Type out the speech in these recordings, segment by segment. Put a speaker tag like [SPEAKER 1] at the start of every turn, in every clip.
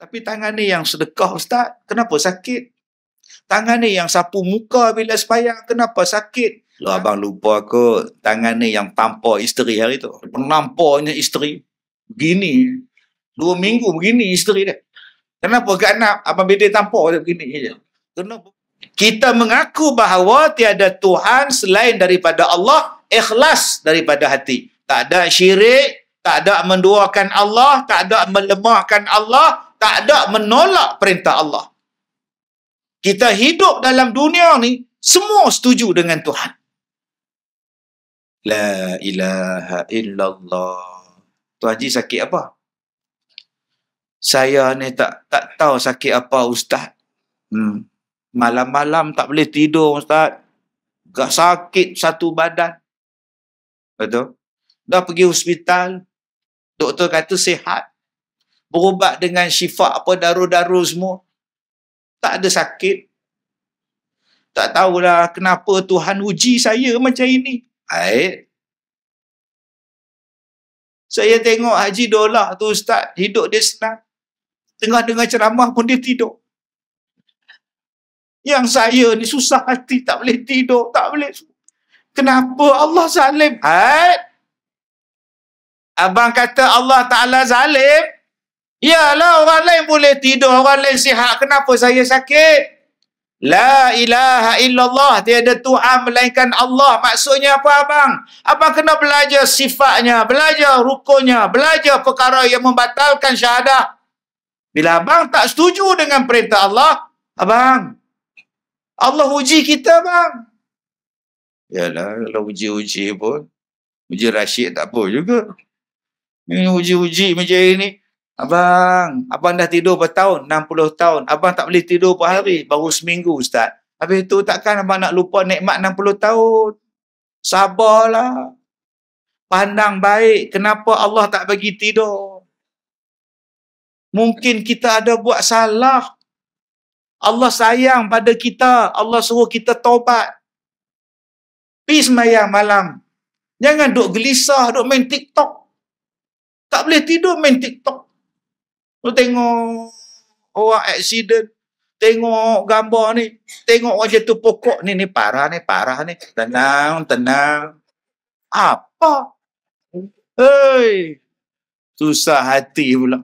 [SPEAKER 1] Tapi tangan ni yang sedekah ustaz, kenapa sakit? Tangan ni yang sapu muka bila sepayang, kenapa sakit? Lo abang lupa aku, tangan ni yang tampar isteri hari tu. Penampaknya isteri. Begini. Dua minggu begini isteri dia. Kenapa ganap abang bedi tampar dia begini je? Kenapa? Kita mengaku bahawa tiada Tuhan selain daripada Allah, ikhlas daripada hati. Tak ada syirik, tak ada menduakan Allah, tak ada melemahkan Allah, tak ada menolak perintah Allah. Kita hidup dalam dunia ni, semua setuju dengan Tuhan. La ilaha illallah. Tu Haji sakit apa? Saya ni tak tak tahu sakit apa Ustaz. Hmm. Malam-malam tak boleh tidur Ustaz. Gak sakit satu badan. Betul? Dah pergi hospital. Doktor kata sihat berubat dengan syifat apa daru-daru semua. Tak ada sakit. Tak tahulah kenapa Tuhan uji saya macam ini. Baik. Saya tengok Haji Dolah tu Ustaz, hidup dia senang. Tengah dengar ceramah pun dia tidur. Yang saya ni susah hati, tak boleh tidur, tak boleh. Kenapa Allah zalim? Haid. Abang kata Allah Ta'ala zalim. Ialah orang lain boleh tidur, orang lain sihat. Kenapa saya sakit? La ilaha illallah. Tiada Tuhan melainkan Allah. Maksudnya apa abang? Apa kena belajar sifatnya, belajar rukunya, belajar perkara yang membatalkan syahadah. Bila abang tak setuju dengan perintah Allah, abang, Allah uji kita bang. Yalah, kalau uji-uji pun, uji rasyid tak apa juga. Ini uji-uji macam ini. Abang, abang dah tidur bertahun, 60 tahun. Abang tak boleh tidur per hari, baru seminggu Ustaz. Habis itu takkan abang nak lupa nikmat 60 tahun? Sabarlah. Pandang baik, kenapa Allah tak bagi tidur? Mungkin kita ada buat salah. Allah sayang pada kita. Allah suruh kita taubat. Pergi semayang malam. Jangan duduk gelisah, duduk main TikTok. Tak boleh tidur main TikTok. Lu tengok orang accident. Tengok gambar ni. Tengok wajah tu pokok ni. Ni parah ni, parah ni. Tenang, tenang. Apa? Hei. Susah hati pula.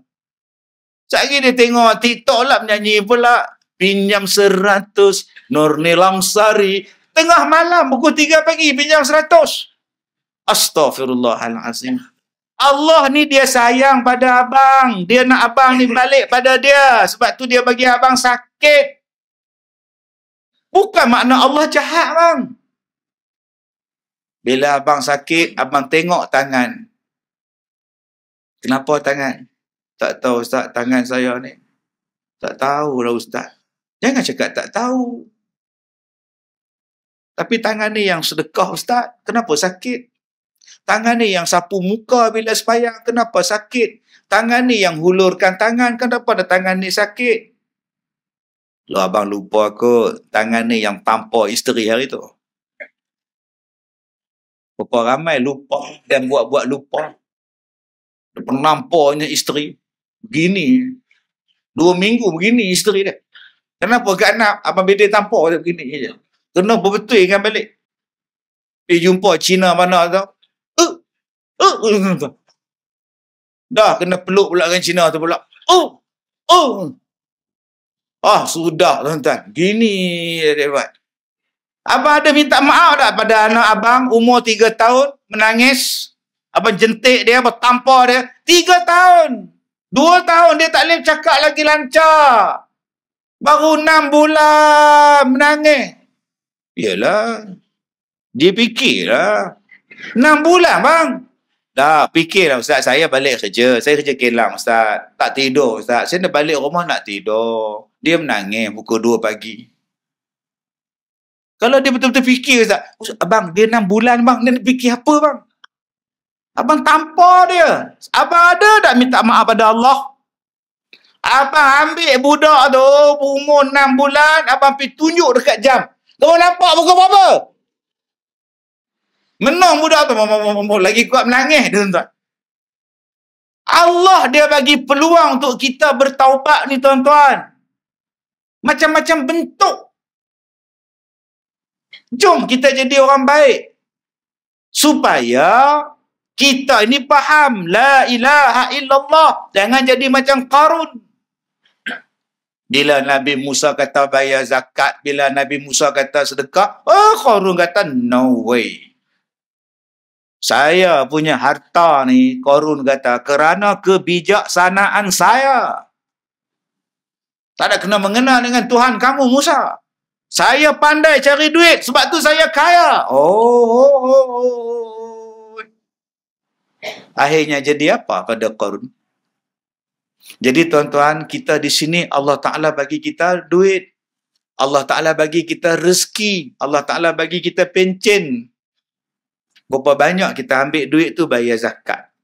[SPEAKER 1] Sekejap dia tengok TikTok lah menyanyi pula. Pinjam seratus. Nurni Langsari. Tengah malam, pukul tiga pagi. Pinjam seratus. Astaghfirullahalazim. Allah ni dia sayang pada abang. Dia nak abang ni balik pada dia. Sebab tu dia bagi abang sakit. Bukan makna Allah jahat bang. Bila abang sakit, abang tengok tangan. Kenapa tangan? Tak tahu ustaz tangan saya ni. Tak tahu lah ustaz. Jangan cakap tak tahu. Tapi tangan ni yang sedekah ustaz, kenapa sakit? Tangan ni yang sapu muka bila sembahyang, kenapa sakit? Tangan ni yang hulurkan tangan, kenapa ada tangan ni sakit? Lo abang lupa aku tangan ni yang tampar isteri hari tu? Bapa ramai lupa dan buat-buat lupa. Dia penampaknya isteri. Begini. Dua minggu begini isteri dia. Kenapa ke anak abang bedek tampak dia begini je. Kenapa betul kan balik. Pergi jumpa Cina mana tau. Oh, dah kena peluk pula dengan Cina tu pula. Oh. Oh. Ah, sudah tuan-tuan. Gini dia Abang ada minta maaf tak pada anak abang umur tiga tahun menangis? Abang jentik dia, bertampa dia. Tiga tahun. dua tahun dia tak boleh cakap lagi lancar. Baru enam bulan menangis. Yalah. Dia fikirlah. enam bulan bang. Dah, fikirlah Ustaz. Saya balik kerja. Saya kerja kelam Ustaz. Tak tidur Ustaz. Saya nak balik rumah nak tidur. Dia menangis pukul 2 pagi. Kalau dia betul-betul fikir Ustaz. Abang, dia 6 bulan bang. Dia nak fikir apa bang? Abang tampar dia. Abang ada tak minta maaf pada Allah? Abang ambil budak tu. Umur 6 bulan. Abang pergi tunjuk dekat jam. Kau nampak pukul berapa? Menang budak tu. Lagi kuat menangis dia tuan-tuan. Allah dia bagi peluang untuk kita bertaubat ni tuan-tuan. Macam-macam bentuk. Jom kita jadi orang baik. Supaya kita ini faham la ilaha illallah. Jangan jadi macam karun. Bila Nabi Musa kata bayar zakat, bila Nabi Musa kata sedekah, oh, Qarun kata no way. Saya punya harta ni, Korun kata, kerana kebijaksanaan saya. Tak ada kena mengena dengan Tuhan kamu, Musa. Saya pandai cari duit, sebab tu saya kaya. Oh, oh, oh, oh. Akhirnya jadi apa pada Korun? Jadi tuan-tuan, kita di sini Allah Ta'ala bagi kita duit. Allah Ta'ala bagi kita rezeki. Allah Ta'ala bagi kita pencen berapa banyak kita ambil duit tu bayar zakat.